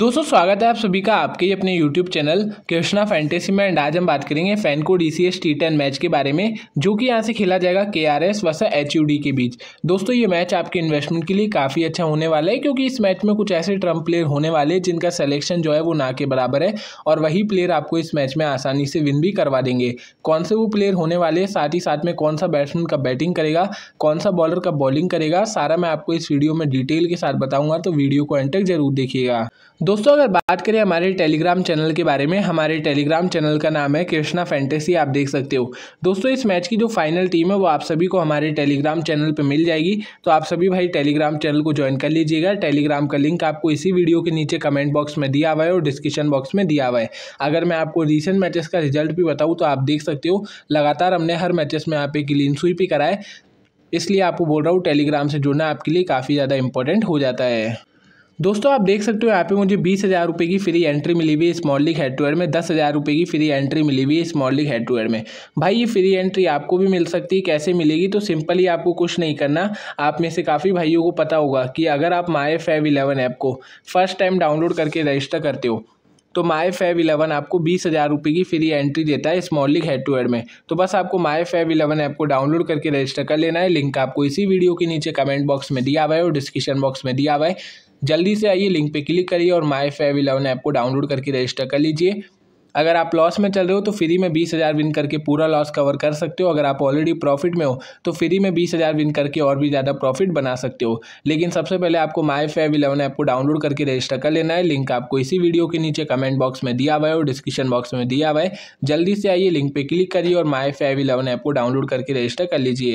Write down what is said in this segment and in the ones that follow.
दोस्तों स्वागत है आप सभी का आपके अपने यूट्यूब चैनल कृष्णा फैंटेसी में एंड आज हम बात करेंगे FanCode D C S T ten match के बारे में जो कि यहाँ से खेला जाएगा K R S versus H U D के बीच दोस्तों ये मैच आपके इन्वेस्टमेंट के लिए काफ़ी अच्छा होने वाला है क्योंकि इस मैच में कुछ ऐसे ट्रम्प प्लेयर होने वाले हैं जिनका सलेक्शन जो है वो ना के बराबर है और वही प्लेयर आपको इस मैच में आसानी से विन भी करवा देंगे कौन से वो प्लेयर होने वाले हैं साथ ही साथ में कौन सा बैट्समैन का बैटिंग करेगा कौन सा बॉलर का बॉलिंग करेगा सारा मैं आपको इस वीडियो में डिटेल के साथ बताऊँगा तो वीडियो को एंड तक जरूर देखिएगा दोस्तों अगर बात करें हमारे टेलीग्राम चैनल के बारे में हमारे टेलीग्राम चैनल का नाम है कृष्णा फैंटेसी आप देख सकते हो दोस्तों इस मैच की जो फाइनल टीम है वो आप सभी को हमारे टेलीग्राम चैनल पर मिल जाएगी तो आप सभी भाई टेलीग्राम चैनल को ज्वाइन कर लीजिएगा टेलीग्राम का लिंक आपको इसी वीडियो के नीचे कमेंट बॉक्स में दिया हुआ है और डिस्क्रिप्शन बॉक्स में दिया हुआ है अगर मैं आपको रिसेंट मैचेस का रिजल्ट भी बताऊँ तो आप देख सकते हो लगातार हमने हर मैचेस में यहाँ पे क्लीन स्वीप ही कराए इसलिए आपको बोल रहा हूँ टेलीग्राम से जुड़ना आपके लिए काफ़ी ज़्यादा इंपॉर्टेंट हो जाता है दोस्तों आप देख सकते हो यहाँ पे मुझे बीस हज़ार रुपये की फ्री एंट्री मिली हुई है small league head to head में दस हज़ार रुपये की फ्री एंट्री मिली हुई है small league head to head में भाई ये फ्री एंट्री आपको भी मिल सकती है कैसे मिलेगी तो सिंपली आपको कुछ नहीं करना आप में से काफ़ी भाइयों को पता होगा कि अगर आप माए फैव इलेवन ऐप को फर्स्ट टाइम डाउनलोड करके रजिस्टर करते हो तो माए फैव इलेवन आपको बीस हज़ार रुपये की फ्री एंट्री देता है small league head to head में तो बस आपको माए फैव इलेवन ऐप को डाउनलोड करके रजिस्टर कर लेना है लिंक आपको इसी वीडियो के नीचे कमेंट बॉक्स में दिया हुआ है और डिस्क्रिप्शन बॉक्स में दिया हुआ है जल्दी से आइए लिंक पे क्लिक करिए और माई फेव इलेवन ऐप को डाउनलोड करके रजिस्टर कर लीजिए अगर आप लॉस में चल रहे हो तो फ्री में बीस हज़ार विन करके पूरा लॉस कवर कर सकते हो अगर आप ऑलरेडी प्रॉफिट में हो तो फ्री में बीस हज़ार विन करके और भी ज़्यादा प्रॉफिट बना सकते हो लेकिन सबसे पहले आपको माई फैब इलेवन ऐप को डाउनलोड करके रजिस्टर कर लेना है लिंक आपको इसी वीडियो के नीचे कमेंट बॉक्स में दिया हुआ है और डिस्क्रिप्शन बॉक्स में दिया हुआ है जल्दी से आइए लिंक पर क्लिक करिए और माई फैब इलेवन ऐप को डाउनलोड करके रजिस्टर कर लीजिए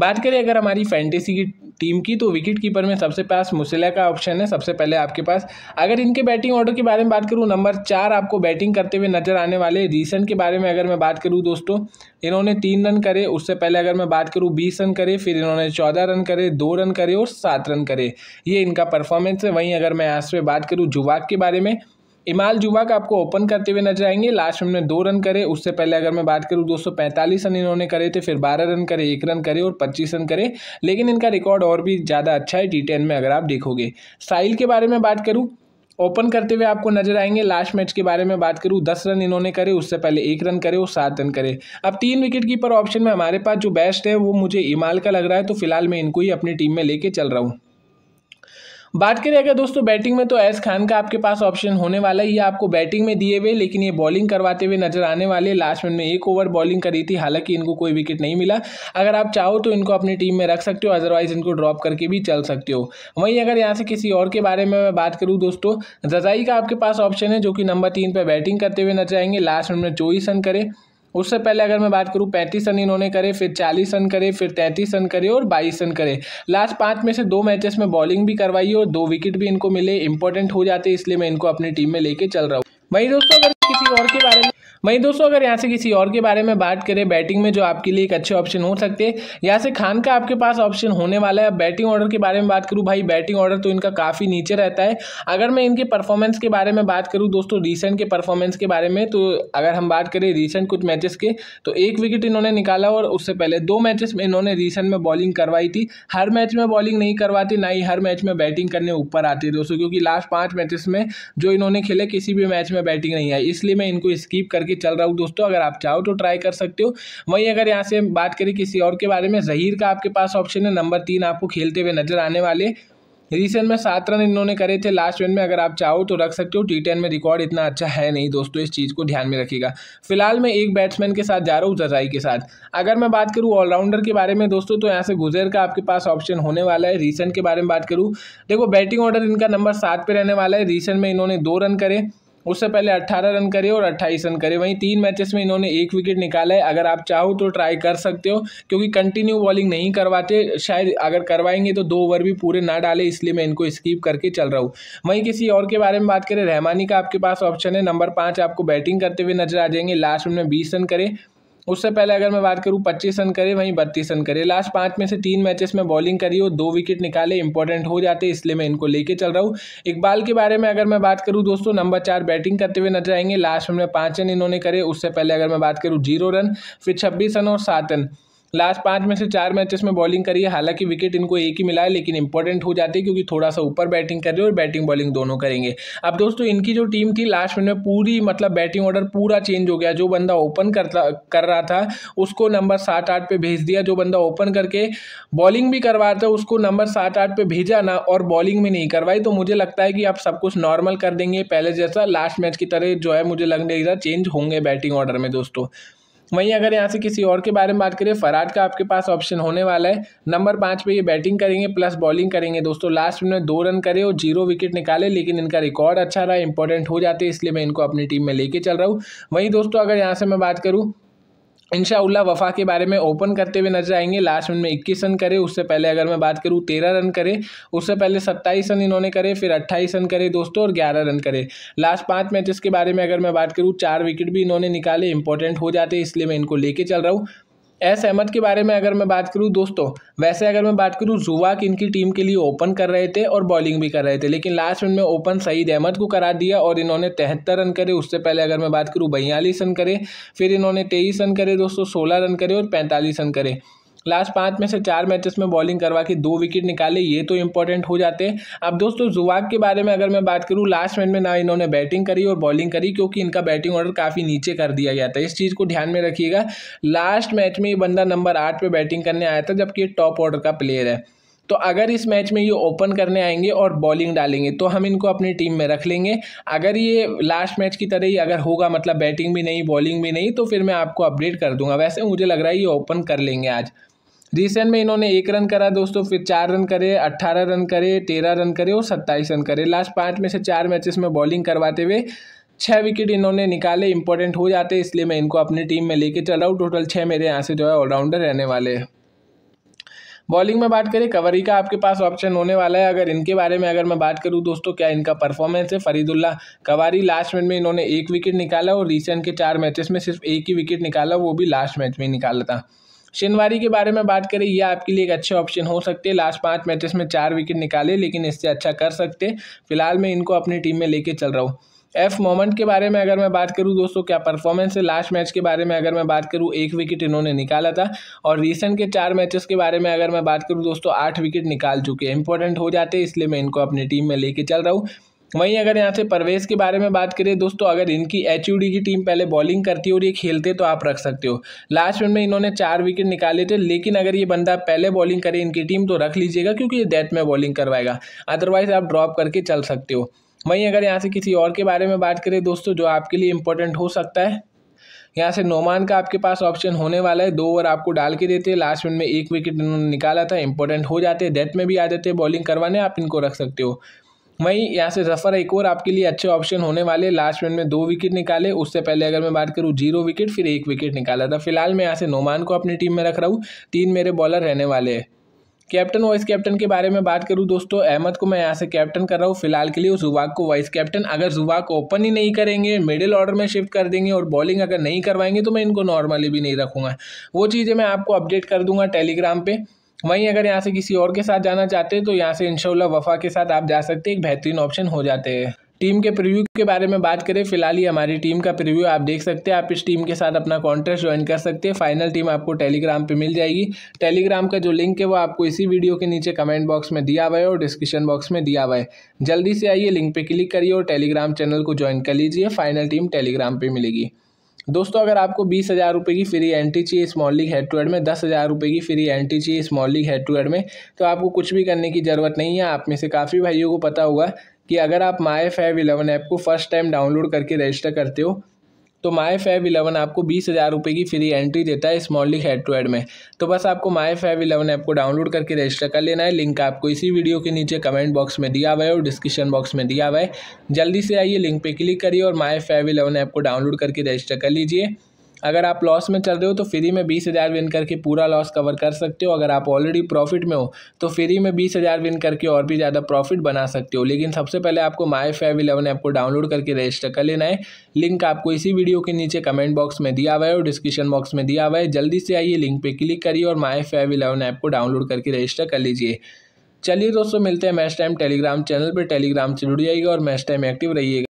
बात करें अगर हमारी फैंटेसी की टीम की तो विकेट कीपर में सबसे पास मुसिला का ऑप्शन है सबसे पहले आपके पास अगर इनके बैटिंग ऑर्डर के बारे में बात करूँ नंबर चार आपको बैटिंग करते हुए नजर आने वाले रीसेंट के बारे में अगर मैं बात करूँ दोस्तों इन्होंने तीन रन करे उससे पहले अगर मैं बात करूँ बीस रन करे फिर इन्होंने चौदह रन करे दो रन करे और सात रन करे ये इनका परफॉर्मेंस है वहीं अगर मैं आज पे बात करूँ जुवाक के बारे में इमाल जुबा का आपको ओपन करते हुए नजर आएंगे लास्ट में दो रन करे उससे पहले अगर मैं बात करूं सौ पैंतालीस रन इन्होंने करे थे फिर 12 रन करे एक रन करे और 25 रन करे लेकिन इनका रिकॉर्ड और भी ज़्यादा अच्छा है टी में अगर आप देखोगे स्टाइल के बारे में बात करूँ ओपन करते हुए आपको नजर आएंगे लास्ट मैच के बारे में बात करूं दस रन इन्होंने करे उससे पहले एक रन करे और सात रन करे अब तीन विकेट कीपर ऑप्शन में हमारे पास जो बेस्ट है वो मुझे इमाल का लग रहा है तो फिलहाल मैं इनको ही अपनी टीम में लेके चल रहा हूँ बात करें अगर दोस्तों बैटिंग में तो एस खान का आपके पास ऑप्शन होने वाला ही ये आपको बैटिंग में दिए हुए लेकिन ये बॉलिंग करवाते हुए नजर आने वाले लास्ट में एक ओवर बॉलिंग करी थी हालांकि इनको कोई विकेट नहीं मिला अगर आप चाहो तो इनको अपनी टीम में रख सकते हो अदरवाइज इनको ड्रॉप करके भी चल सकते हो वहीं अगर यहाँ से किसी और के बारे में मैं बात करूँ दोस्तों जजाई का आपके पास ऑप्शन है जो कि नंबर तीन पर बैटिंग करते हुए नजर आएंगे लास्ट में चौबीस रन करें उससे पहले अगर मैं बात करूँ पैंतीस रन इन्होंने करे फिर चालीस रन करे फिर तैंतीस रन करे और बाईस रन करे लास्ट पाँच में से दो मैचेस में बॉलिंग भी करवाई और दो विकेट भी इनको मिले इंपॉर्टेंट हो जाते इसलिए मैं इनको अपनी टीम में लेके चल रहा हूँ वही दोस्तों अगर किसी और के बारे में वहीं दोस्तों अगर यहाँ से किसी और के बारे में बात करें बैटिंग में जो आपके लिए एक अच्छे ऑप्शन हो सकते हैं यहाँ से खान का आपके पास ऑप्शन होने वाला है बैटिंग ऑर्डर के बारे में बात करूँ भाई बैटिंग ऑर्डर तो इनका काफ़ी नीचे रहता है अगर मैं इनके परफॉर्मेंस के बारे में बात करूँ दोस्तों रिसेंट के परफॉर्मेंस के बारे में तो अगर हम बात करें रिसेंट कुछ मैचेस के तो एक विकेट इन्होंने निकाला और उससे पहले दो मैचेस में इन्होंने रिसेंट में बॉलिंग करवाई थी हर मैच में बॉलिंग नहीं करवाती ना ही हर मैच में बैटिंग करने ऊपर आती है दोस्तों क्योंकि लास्ट पाँच मैचेस में जो इन्होंने खेले किसी भी मैच में बैटिंग नहीं आई इसलिए मैं इनको स्कीप करके करके चल रहा हूँ दोस्तों अगर आप चाहो तो ट्राई कर सकते हो वहीं अगर यहाँ से बात करें किसी और के बारे में जहीर का आपके पास ऑप्शन है नंबर तीन आपको खेलते हुए नजर आने वाले रिसेंट में सात रन इन्होंने करे थे लास्ट वन में अगर आप चाहो तो रख सकते हो टी टेन में रिकॉर्ड इतना अच्छा है नहीं दोस्तों इस चीज़ को ध्यान में रखिएगा फिलहाल मैं एक बैट्समैन के साथ जा रहा हूँ जजाई के साथ अगर मैं बात करूँ ऑलराउंडर के बारे में दोस्तों तो यहाँ से गुजर का आपके पास ऑप्शन होने वाला है रिसेंट के बारे में बात करूँ देखो बैटिंग ऑर्डर इनका नंबर सात पर रहने वाला है रिसेंट में इन्होंने दो रन करे उससे पहले 18 रन करे और 28 रन करे वहीं तीन मैचेस में इन्होंने एक विकेट निकाला है अगर आप चाहो तो ट्राई कर सकते हो क्योंकि कंटिन्यू बॉलिंग नहीं करवाते शायद अगर करवाएंगे तो दो ओवर भी पूरे ना डाले इसलिए मैं इनको स्कीप करके चल रहा हूँ वहीं किसी और के बारे में बात करें रहमानी का आपके पास ऑप्शन है नंबर पाँच आपको बैटिंग करते हुए नजर आ जाएंगे लास्ट में बीस रन करे उससे पहले अगर मैं बात करूँ पच्चीस रन करे वहीं बत्तीस रन करे लास्ट पाँच में से तीन मैचेस में बॉलिंग करी हो दो विकेट निकाले इंपॉर्टेंट हो जाते इसलिए मैं इनको लेके चल रहा हूँ इकबाल के बारे में अगर मैं बात करूँ दोस्तों नंबर चार बैटिंग करते हुए नजर आएंगे लास्ट में पाँच रन इन्होंने करे उससे पहले अगर मैं बात करूँ जीरो रन फिर छब्बीस रन और सात रन लास्ट पाँच में से चार मैचेस में बॉलिंग करी है हालांकि विकेट इनको एक ही मिला है लेकिन इंपॉर्टेंट हो जाती है क्योंकि थोड़ा सा ऊपर बैटिंग कर रहे हो और बैटिंग बॉलिंग दोनों करेंगे अब दोस्तों इनकी जो टीम थी लास्ट मिनट में पूरी मतलब बैटिंग ऑर्डर पूरा चेंज हो गया जो बंदा ओपन करता कर रहा था उसको नंबर सात आठ पे भेज दिया जो बंदा ओपन करके बॉलिंग भी करवा था उसको नंबर सात आठ पे भेजा ना और बॉलिंग भी नहीं करवाई तो मुझे लगता है कि आप सब कुछ नॉर्मल कर देंगे पहले जैसा लास्ट मैच की तरह जो है मुझे लग नहीं चेंज होंगे बैटिंग ऑर्डर में दोस्तों वहीं अगर यहाँ से किसी और के बारे में बात करें फराड का आपके पास ऑप्शन होने वाला है नंबर पाँच पे ये बैटिंग करेंगे प्लस बॉलिंग करेंगे दोस्तों लास्ट में दो रन करे और जीरो विकेट निकाले लेकिन इनका रिकॉर्ड अच्छा रहा इंपॉर्टेंट हो जाते इसलिए मैं इनको अपनी टीम में लेके चल रहा हूँ वहीं दोस्तों अगर यहाँ से मैं बात करूँ इनशाला वफा के बारे में ओपन करते हुए नजर आएंगे लास्ट मिनट में इक्कीस रन करे उससे पहले अगर मैं बात करूँ तेरह रन करे उससे पहले सत्ताईस रन इन्होंने करे फिर अट्ठाईस रन करे दोस्तों और ग्यारह रन करे लास्ट पाँच मैचेस के बारे में अगर मैं बात करूँ चार विकेट भी इन्होंने निकाले इंपॉर्टेंट हो जाते इसलिए मैं इनको लेके चल रहा हूँ एस अहमद के बारे में अगर मैं बात करूँ दोस्तों वैसे अगर मैं बात करूँ जुवाक इनकी टीम के लिए ओपन कर रहे थे और बॉलिंग भी कर रहे थे लेकिन लास्ट मिनट में ओपन सईद अहमद को करा दिया और इन्होंने तिहत्तर रन करे उससे पहले अगर मैं बात करूँ बयालीस रन करे फिर इन्होंने तेईस रन करे दोस्तों सोलह रन करे और पैंतालीस रन करे लास्ट पाँच में से चार मैचेस में बॉलिंग करवा के दो विकेट निकाले ये तो इंपॉर्टेंट हो जाते हैं अब दोस्तों जुवाक के बारे में अगर मैं बात करूँ लास्ट मैच में ना इन्होंने बैटिंग करी और बॉलिंग करी क्योंकि इनका बैटिंग ऑर्डर काफ़ी नीचे कर दिया गया था इस चीज़ को ध्यान में रखिएगा लास्ट मैच में ये बंदा नंबर आठ पर बैटिंग करने आया था जबकि टॉप ऑर्डर का प्लेयर है तो अगर इस मैच में ये ओपन करने आएंगे और बॉलिंग डालेंगे तो हम इनको अपनी टीम में रख लेंगे अगर ये लास्ट मैच की तरह ही अगर होगा मतलब बैटिंग भी नहीं बॉलिंग भी नहीं तो फिर मैं आपको अपडेट कर दूंगा वैसे मुझे लग रहा है ये ओपन कर लेंगे आज रिसेंट में इन्होंने एक रन करा दोस्तों फिर चार रन करे अट्ठारह रन करे तेरह रन करे और सत्ताईस रन करे लास्ट पाँच में से चार मैचेस में बॉलिंग करवाते हुए छः विकेट इन्होंने निकाले इंपॉर्टेंट हो जाते इसलिए मैं इनको अपनी टीम में लेके चल रहा हूँ टोटल छः मेरे यहाँ से जो है ऑलराउंडर रहने वाले हैं बॉलिंग में बात करें कवरी का आपके पास ऑप्शन होने वाला है अगर इनके बारे में अगर मैं बात करूं दोस्तों क्या इनका परफॉर्मेंस है फरीदुल्ला कवारी लास्ट मैच में इन्होंने एक विकेट निकाला और रिसेंट के चार मैचेस में सिर्फ एक ही विकेट निकाला वो भी लास्ट मैच में निकाला था शनिवार के बारे में बात करें यह आपके लिए एक अच्छे ऑप्शन हो सकते हैं लास्ट पाँच मैचेस में चार विकेट निकाले लेकिन इससे अच्छा कर सकते फिलहाल मैं इनको अपनी टीम में लेके चल रहा हूँ एफ मोमेंट के बारे में अगर मैं बात करूं दोस्तों क्या परफॉर्मेंस है लास्ट मैच के बारे में अगर मैं बात करूं एक विकेट इन्होंने निकाला था और रिसेंट के चार मैचेस के बारे में अगर मैं बात करूं दोस्तों आठ विकेट निकाल चुके हैं इंपॉर्टेंट हो जाते हैं इसलिए मैं इनको अपनी टीम में लेके चल रहा हूँ वहीं अगर यहाँ से परवेज के बारे में बात करें दोस्तों अगर इनकी एच की टीम पहले बॉलिंग करती है और ये खेलते तो आप रख सकते हो लास्ट में इन्होंने चार विकेट निकाले थे लेकिन अगर ये बंदा पहले बॉलिंग करे इनकी टीम तो रख लीजिएगा क्योंकि ये डेथ में बॉलिंग करवाएगा अदरवाइज आप ड्रॉप करके चल सकते हो वहीं अगर यहाँ से किसी और के बारे में बात करें दोस्तों जो आपके लिए इंपॉर्टेंट हो सकता है यहाँ से नोमान का आपके पास ऑप्शन होने वाला है दो ओवर आपको डाल के देते हैं लास्ट मिनट में एक विकेट इन्होंने निकाला था इंपॉर्टेंट हो जाते हैं डेथ में भी आ जाते हैं बॉलिंग करवाने आप इनको रख सकते हो वहीं यहाँ से जफर एक और आपके लिए अच्छे ऑप्शन होने वाले लास्ट मिनट में दो विकेट निकाले उससे पहले अगर मैं बात करूँ जीरो विकेट फिर एक विकेट निकाला था फिलहाल मैं यहाँ से नोमान को अपनी टीम में रख रहा हूँ तीन मेरे बॉलर रहने वाले हैं कैप्टन वाइस कैप्टन के बारे में बात करूं दोस्तों अहमद को मैं यहाँ से कैप्टन कर रहा हूँ फिलहाल के लिए जुबाक को वाइस कैप्टन अगर जुबाक ओपन ही नहीं करेंगे मिडिल ऑर्डर में शिफ्ट कर देंगे और बॉलिंग अगर नहीं करवाएंगे तो मैं इनको नॉर्मली भी नहीं रखूँगा वो चीज़ें मैं आपको अपडेट कर दूंगा टेलीग्राम पर वहीं अगर यहाँ से किसी और के साथ जाना चाहते हैं तो यहाँ से इनशाला वफा के साथ आप जा सकते हैं एक बेहतरीन ऑप्शन हो जाते हैं टीम के प्रीव्यू के बारे में बात करें फिलहाल ही हमारी टीम का प्रीव्यू आप देख सकते हैं आप इस टीम के साथ अपना कॉन्ट्रेस्ट ज्वाइन कर सकते हैं फाइनल टीम आपको टेलीग्राम पे मिल जाएगी टेलीग्राम का जो लिंक है वो आपको इसी वीडियो के नीचे कमेंट बॉक्स में दिया हुआ है और डिस्क्रिप्शन बॉक्स में दिया हुआ है जल्दी से आइए लिंक पर क्लिक करिए और टेलीग्राम चैनल को ज्वाइन कर लीजिए फाइनल टीम टेलीग्राम पर मिलेगी दोस्तों अगर आपको बीस हज़ार रुपये की फ्री एंट्री चाहिए small league head to head में दस हज़ार रुपये की फ्री एंट्री चाहिए small league head to head में तो आपको कुछ भी करने की ज़रूरत नहीं है आप में से काफ़ी भाइयों को पता होगा कि अगर आप माई फाइव इलेवन ऐप को फर्स्ट टाइम डाउनलोड करके रजिस्टर करते हो तो माई फाइव इलेवन आपको बीस हज़ार रुपये की फ्री एंट्री देता है small league head to head में तो बस आपको माई फाइव इलेवन ऐप को डाउनलोड करके रजिस्टर कर लेना है लिंक आपको इसी वीडियो के नीचे कमेंट बॉक्स में दिया हुआ है और डिस्क्रिप्शन बॉक्स में दिया हुआ है जल्दी से आइए लिंक पर क्लिक करिए और माई फाइव इलेवन ऐप को डाउनलोड करके रजिस्टर कर लीजिए अगर आप लॉस में चल रहे हो तो फ्री में बीस हज़ार विन करके पूरा लॉस कवर कर सकते हो अगर आप ऑलरेडी प्रॉफिट में हो तो फ्री में बीस हज़ार विन करके और भी ज़्यादा प्रॉफिट बना सकते हो लेकिन सबसे पहले आपको माई फाइव इलेवन ऐप को डाउनलोड करके रजिस्टर कर लेना है लिंक आपको इसी वीडियो के नीचे कमेंट बॉक्स में दिया हुआ है और डिस्क्रिप्शन बॉक्स में दिया हुआ है जल्दी से आइए लिंक पर क्लिक करिए और माई फाइव इलेवन ऐप को डाउनलोड करके रजिस्टर कर लीजिए चलिए दोस्तों मिलते हैं मैच टाइम टेलीग्राम चैनल पर टेलीग्राम से जुड़ जाइएगा और मैच टाइम एक्टिव रहिएगा